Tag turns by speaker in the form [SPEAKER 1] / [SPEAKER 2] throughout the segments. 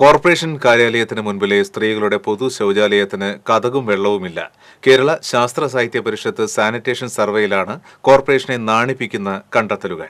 [SPEAKER 1] corporation കാര്യാലയത്തിന് മുൻപിലെ സ്ത്രീകളുടെ പൊതു ശൌചാലയത്തിന് കഥകും വെള്ളവുമില്ല കേരള ശാസ്ത്ര സാഹിത്യ പരിഷത്ത് സാനിറ്റേഷൻ സർവേയിലാണ് കോർപ്പറേഷനെ നാണിപ്പിക്കുന്ന കണ്ടെത്തലുകൾ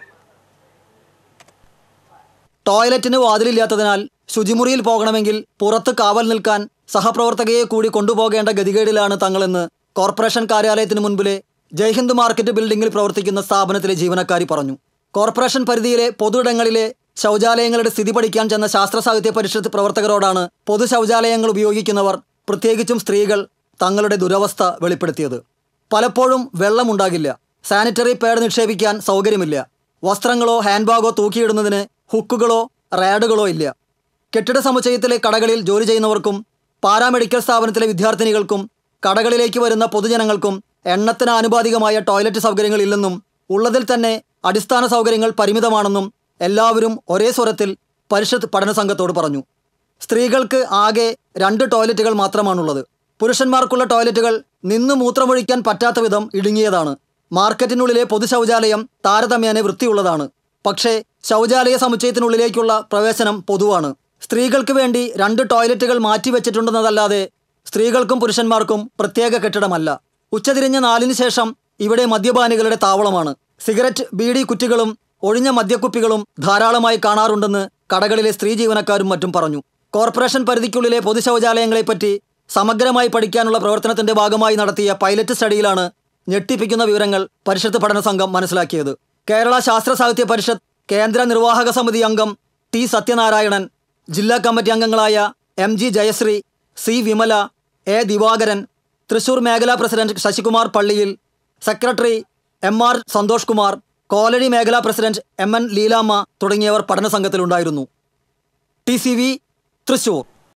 [SPEAKER 1] ടോയ്ലറ്റിന് വാതിലില്ലാത്തതിനാൽ ശുചിമുറിയിൽ പോകണമെങ്കിൽ പുറത്ത് കാവൽ നിൽക്കാൻ സഹപ്രവർത്തകയെ കൂടി കൊണ്ടുപോകേണ്ട ഗതികേടിലാണ് തങ്ങളെന്ന് കോർപ്പറേഷൻ കാര്യാലയത്തിന് മുൻപിലെ ജയ്ഹിന്ദ് മാർക്കറ്റ് ബിൽഡിംഗിൽ പ്രവർത്തിക്കുന്ന സ്ഥാപനത്തിലെ ജീവനക്കാരി പറഞ്ഞു കോർപ്പറേഷൻ പരിധിയിലെ പൊതു ഇടങ്ങളിലെ ശൗചാലയങ്ങളുടെ സ്ഥിതി പഠിക്കാൻ ചെന്ന ശാസ്ത്ര സാഹിത്യ പരിഷത്ത് പ്രവർത്തകരോടാണ് പൊതു ശൗചാലയങ്ങൾ ഉപയോഗിക്കുന്നവർ പ്രത്യേകിച്ചും സ്ത്രീകൾ തങ്ങളുടെ ദുരവസ്ഥ വെളിപ്പെടുത്തിയത് പലപ്പോഴും വെള്ളമുണ്ടാകില്ല സാനിറ്ററി പാഡ് നിക്ഷേപിക്കാൻ സൗകര്യമില്ല വസ്ത്രങ്ങളോ ഹാൻഡ് ബാഗോ തൂക്കിയിടുന്നതിന് ഹുക്കുകളോ റാഡുകളോ ഇല്ല കെട്ടിട സമുച്ചയത്തിലെ കടകളിൽ ജോലി ചെയ്യുന്നവർക്കും പാരാമെഡിക്കൽ സ്ഥാപനത്തിലെ വിദ്യാർത്ഥിനികൾക്കും കടകളിലേക്ക് വരുന്ന പൊതുജനങ്ങൾക്കും എണ്ണത്തിന് ആനുപാതികമായ ടോയ്ലറ്റ് സൗകര്യങ്ങൾ ഇല്ലെന്നും ഉള്ളതിൽ തന്നെ അടിസ്ഥാന സൗകര്യങ്ങൾ പരിമിതമാണെന്നും എല്ലാവരും ഒരേ സ്വരത്തിൽ പരിഷത്ത് പഠന സംഘത്തോട് പറഞ്ഞു സ്ത്രീകൾക്ക് ആകെ രണ്ട് ടോയ്ലറ്റുകൾ മാത്രമാണുള്ളത് പുരുഷന്മാർക്കുള്ള ടോയ്ലറ്റുകൾ നിന്ന് മൂത്രമൊഴിക്കാൻ പറ്റാത്ത വിധം ഇടുങ്ങിയതാണ് മാർക്കറ്റിനുള്ളിലെ പൊതു ശൗചാലയം താരതമ്യേന വൃത്തിയുള്ളതാണ് പക്ഷേ ശൗചാലയ സമുച്ചയത്തിനുള്ളിലേക്കുള്ള പ്രവേശനം പൊതുവാണ് സ്ത്രീകൾക്ക് വേണ്ടി രണ്ട് ടോയ്ലറ്റുകൾ മാറ്റിവെച്ചിട്ടുണ്ടെന്നതല്ലാതെ സ്ത്രീകൾക്കും പുരുഷന്മാർക്കും പ്രത്യേക കെട്ടിടമല്ല ഉച്ചതിരിഞ്ഞ നാലിന് ശേഷം ഇവിടെ മദ്യപാനികളുടെ താവളമാണ് സിഗരറ്റ് ബീഡി കുറ്റികളും ഒഴിഞ്ഞ മദ്യക്കുപ്പികളും ധാരാളമായി കാണാറുണ്ടെന്ന് കടകളിലെ സ്ത്രീ ജീവനക്കാരും മറ്റും പറഞ്ഞു കോർപ്പറേഷൻ പരിധിക്കുള്ളിലെ പൊതുശൌചാലയങ്ങളെപ്പറ്റി സമഗ്രമായി പഠിക്കാനുള്ള പ്രവർത്തനത്തിന്റെ ഭാഗമായി നടത്തിയ പൈലറ്റ് സ്റ്റഡിയിലാണ് ഞെട്ടിപ്പിക്കുന്ന വിവരങ്ങൾ പരിഷത്ത് പഠന സംഘം മനസ്സിലാക്കിയത് കേരള ശാസ്ത്ര സാഹിത്യ പരിഷത്ത് കേന്ദ്ര നിർവാഹക സമിതി അംഗം ടി സത്യനാരായണൻ ജില്ലാ കമ്മിറ്റി അംഗങ്ങളായ M G Jayasree C Vimala A Divakaran Thrissur മേഖലാ president Sasikumar Palliyil secretary M R Santhosh Kumar Koladi മേഖലാ പ്രസിഡന്റ് എം എൻ ലീലാമ്മ തുടങ്ങിയവർ പഠന സംഘത്തിലുണ്ടായിരുന്നു ടി സി വി തൃശൂർ